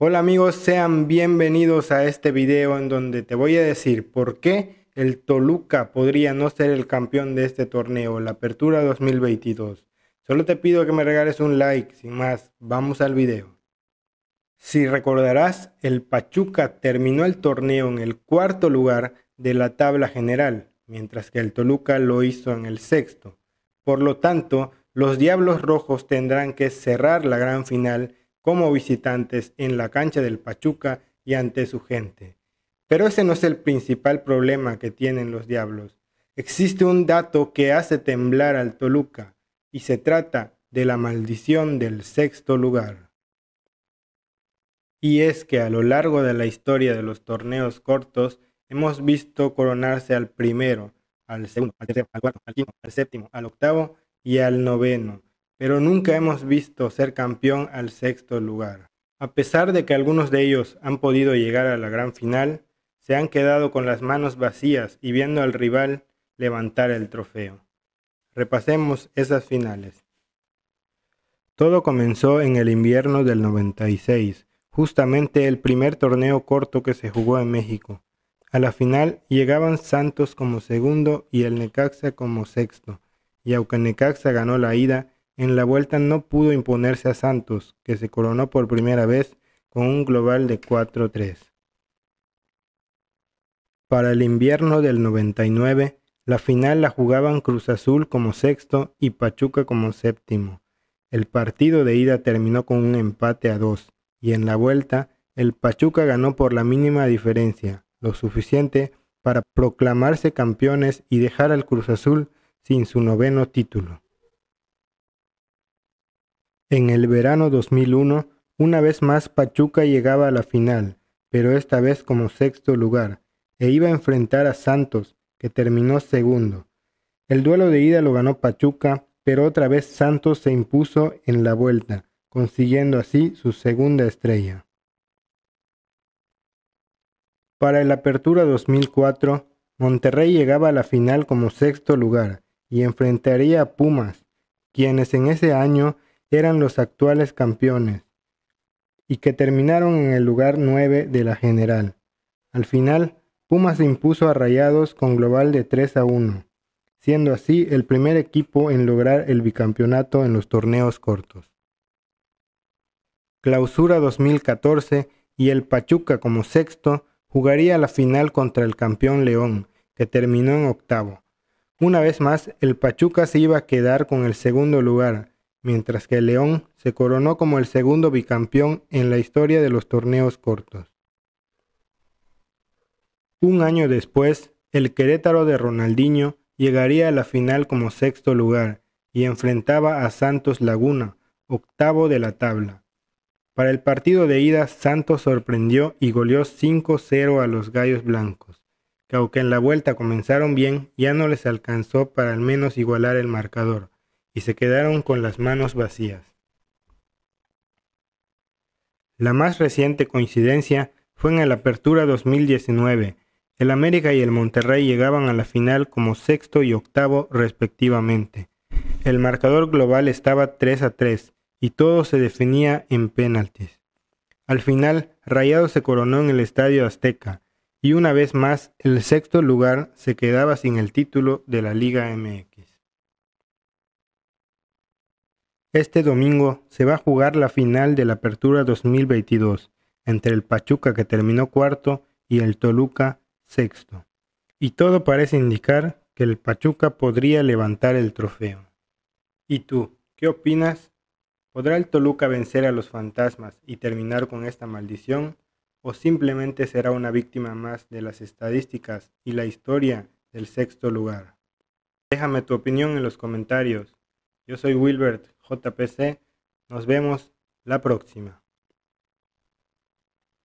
Hola amigos, sean bienvenidos a este video en donde te voy a decir por qué el Toluca podría no ser el campeón de este torneo, la Apertura 2022. Solo te pido que me regales un like, sin más, vamos al video. Si recordarás, el Pachuca terminó el torneo en el cuarto lugar de la tabla general, mientras que el Toluca lo hizo en el sexto. Por lo tanto, los Diablos Rojos tendrán que cerrar la gran final como visitantes en la cancha del Pachuca y ante su gente. Pero ese no es el principal problema que tienen los Diablos. Existe un dato que hace temblar al Toluca, y se trata de la maldición del sexto lugar. Y es que a lo largo de la historia de los torneos cortos hemos visto coronarse al primero, al segundo, al tercero, al cuarto, al quinto, al séptimo, al octavo y al noveno pero nunca hemos visto ser campeón al sexto lugar. A pesar de que algunos de ellos han podido llegar a la gran final, se han quedado con las manos vacías y viendo al rival levantar el trofeo. Repasemos esas finales. Todo comenzó en el invierno del 96, justamente el primer torneo corto que se jugó en México. A la final llegaban Santos como segundo y el Necaxa como sexto, y aunque Necaxa ganó la ida, en la vuelta no pudo imponerse a Santos, que se coronó por primera vez con un global de 4-3. Para el invierno del 99, la final la jugaban Cruz Azul como sexto y Pachuca como séptimo. El partido de ida terminó con un empate a dos, y en la vuelta, el Pachuca ganó por la mínima diferencia, lo suficiente para proclamarse campeones y dejar al Cruz Azul sin su noveno título. En el verano 2001, una vez más Pachuca llegaba a la final, pero esta vez como sexto lugar, e iba a enfrentar a Santos, que terminó segundo. El duelo de ida lo ganó Pachuca, pero otra vez Santos se impuso en la vuelta, consiguiendo así su segunda estrella. Para el Apertura 2004, Monterrey llegaba a la final como sexto lugar y enfrentaría a Pumas, quienes en ese año eran los actuales campeones y que terminaron en el lugar 9 de la general. Al final, Pumas impuso a Rayados con global de 3 a 1, siendo así el primer equipo en lograr el bicampeonato en los torneos cortos. Clausura 2014 y el Pachuca como sexto jugaría la final contra el campeón León, que terminó en octavo. Una vez más, el Pachuca se iba a quedar con el segundo lugar, mientras que León se coronó como el segundo bicampeón en la historia de los torneos cortos. Un año después, el Querétaro de Ronaldinho llegaría a la final como sexto lugar y enfrentaba a Santos Laguna, octavo de la tabla. Para el partido de ida, Santos sorprendió y goleó 5-0 a los Gallos Blancos, que aunque en la vuelta comenzaron bien, ya no les alcanzó para al menos igualar el marcador y se quedaron con las manos vacías. La más reciente coincidencia fue en el Apertura 2019. El América y el Monterrey llegaban a la final como sexto y octavo respectivamente. El marcador global estaba 3 a 3 y todo se definía en penaltis. Al final, Rayado se coronó en el Estadio Azteca y una vez más el sexto lugar se quedaba sin el título de la Liga MX. Este domingo se va a jugar la final de la Apertura 2022 entre el Pachuca que terminó cuarto y el Toluca sexto. Y todo parece indicar que el Pachuca podría levantar el trofeo. ¿Y tú, qué opinas? ¿Podrá el Toluca vencer a los fantasmas y terminar con esta maldición? ¿O simplemente será una víctima más de las estadísticas y la historia del sexto lugar? Déjame tu opinión en los comentarios. Yo soy Wilbert JPC. Nos vemos la próxima.